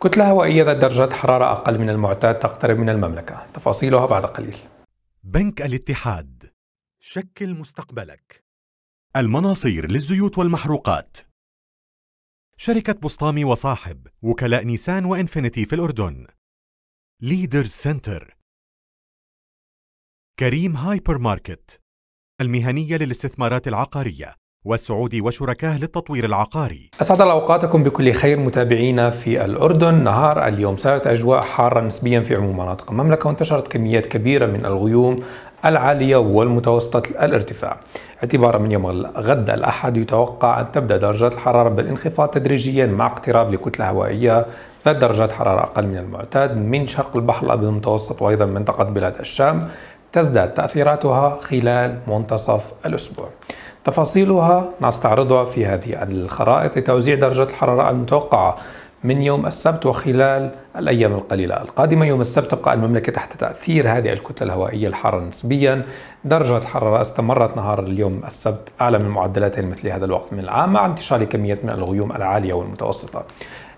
كتلة هوائية ذات درجات حرارة أقل من المعتاد تقترب من المملكة تفاصيلها بعد قليل بنك الاتحاد شكل مستقبلك المناصير للزيوت والمحروقات شركة بسطامي وصاحب وكلاء نيسان وإنفينيتي في الأردن ليدرز سنتر كريم هايبر ماركت المهنية للاستثمارات العقارية والسعود وشركاه للتطوير العقاري أسعد الله أوقاتكم بكل خير متابعينا في الأردن نهار اليوم صارت أجواء حارة نسبيا في عموم مناطق المملكة وانتشرت كميات كبيرة من الغيوم العالية والمتوسطة الارتفاع اعتبارا من يوم غد الأحد يتوقع أن تبدأ درجات الحرارة بالانخفاض تدريجيا مع اقتراب لكتلة هوائية ذات درجات حرارة أقل من المعتاد من شرق البحر الأبيض المتوسط وأيضا منطقة بلاد الشام تزداد تأثيراتها خلال منتصف الأسبوع تفاصيلها نستعرضها في هذه الخرائط لتوزيع درجات الحرارة المتوقعة من يوم السبت وخلال الأيام القليلة القادمة يوم السبت تبقى المملكة تحت تأثير هذه الكتلة الهوائية الحارة نسبيا درجة الحرارة استمرت نهار اليوم السبت أعلى من معدلات مثل هذا الوقت من العام مع انتشار كمية من الغيوم العالية والمتوسطة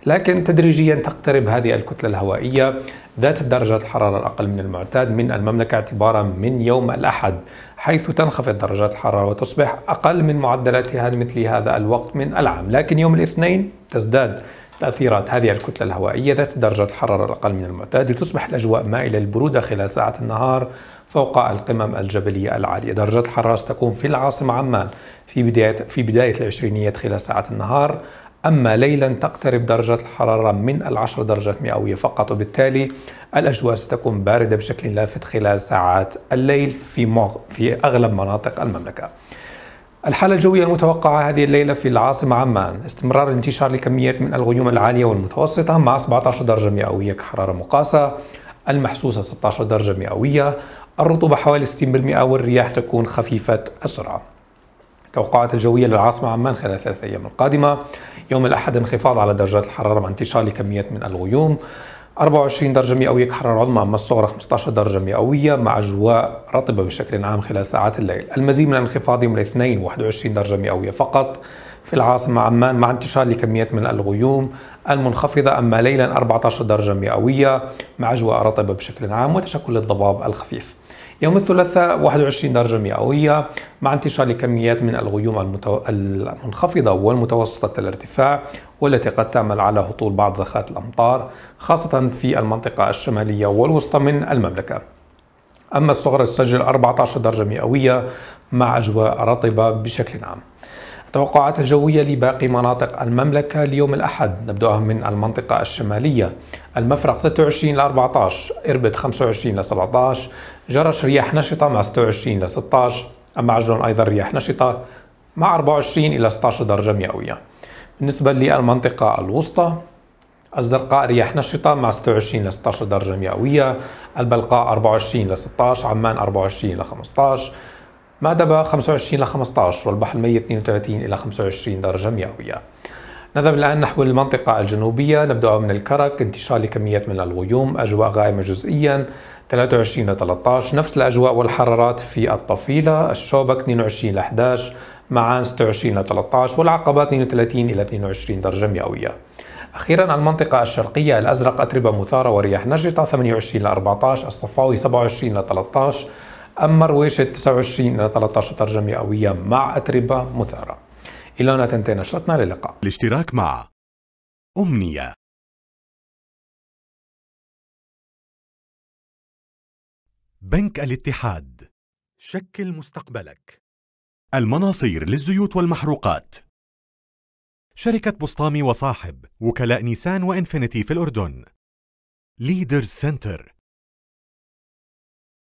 لكن تدريجيا تقترب هذه الكتلة الهوائية ذات درجة الحرارة الأقل من المعتاد من المملكة اعتبارا من يوم الأحد حيث تنخفض درجات الحرارة وتصبح أقل من معدلاتها مثل هذا الوقت من العام لكن يوم الاثنين تزداد تأثيرات هذه الكتلة الهوائية ذات درجة الحرارة الأقل من المعتاد لتصبح الأجواء مائلة للبرودة خلال ساعة النهار فوق القمم الجبلية العالية درجة الحرارة ستكون في العاصمة عمان في بداية في بداية العشرينيات خلال ساعة النهار أما ليلا تقترب درجة الحرارة من العشر درجات مئوية فقط وبالتالي الأجواء ستكون باردة بشكل لافت خلال ساعات الليل في, مغ... في أغلب مناطق المملكة الحالة الجوية المتوقعة هذه الليلة في العاصمة عمان استمرار انتشار لكميات من الغيوم العالية والمتوسطة مع 17 درجة مئوية كحرارة مقاسة المحسوسة 16 درجة مئوية الرطوبة حوالي 60% والرياح تكون خفيفة السرعة توقعات الجوية للعاصمة عمان خلال ثلاثة أيام القادمة يوم الأحد انخفاض على درجات الحرارة مع انتشار لكميات من الغيوم 24 درجة مئوية كحرارة عظمى أما الصغرى 15 درجة مئوية مع أجواء رطبة بشكل عام خلال ساعات الليل المزيد من الانخفاض يوم الاثنين 21 درجة مئوية فقط في العاصمة عمان مع انتشار لكميات من الغيوم المنخفضة أما ليلا 14 درجة مئوية مع أجواء رطبة بشكل عام وتشكل الضباب الخفيف يوم الثلاثاء 21 درجة مئوية مع انتشار لكميات من الغيوم المتو... المنخفضة والمتوسطة الارتفاع والتي قد تعمل على هطول بعض زخات الأمطار خاصة في المنطقة الشمالية والوسطى من المملكة أما الصغرى تسجل 14 درجة مئوية مع أجواء رطبة بشكل عام التوقعات الجوية لباقي مناطق المملكة ليوم الأحد نبدأها من المنطقة الشمالية المفرق 26 ل 14 إربد 25 ل 17 جرش رياح نشطة مع 26 ل 16 أما عجلون أيضا رياح نشطة مع 24 إلى 16 درجة مئوية بالنسبة للمنطقة الوسطى الزرقاء رياح نشطة مع 26 ل 16 درجة مئوية البلقاء 24 ل 16 عمان 24 ل 15 مأدبة 25 إلى 15 والبحر الميت 32 إلى 25 درجة مئوية نذهب الآن نحو المنطقة الجنوبية نبدأ من الكرك انتشار لكميات من الغيوم أجواء غائمة جزئيا 23 ل 13 نفس الأجواء والحرارات في الطفيلة الشوبك 22 ل 11 معان 26 ل 13 والعقبات 32 إلى 22 درجة مئوية أخيرا المنطقة الشرقية الأزرق أتربة مثارة ورياح نشطة 28 ل 14 الصفاوي 27 ل 13 أما رويشة 29 إلى 13 ترجمة قوية مع أتربة مثارة إلى هنا تنتهي نشرتنا للقاء الاشتراك مع أمنية بنك الاتحاد شكل مستقبلك المناصير للزيوت والمحروقات شركة بسطامي وصاحب وكلاء نيسان وإنفينيتي في الأردن ليدر سنتر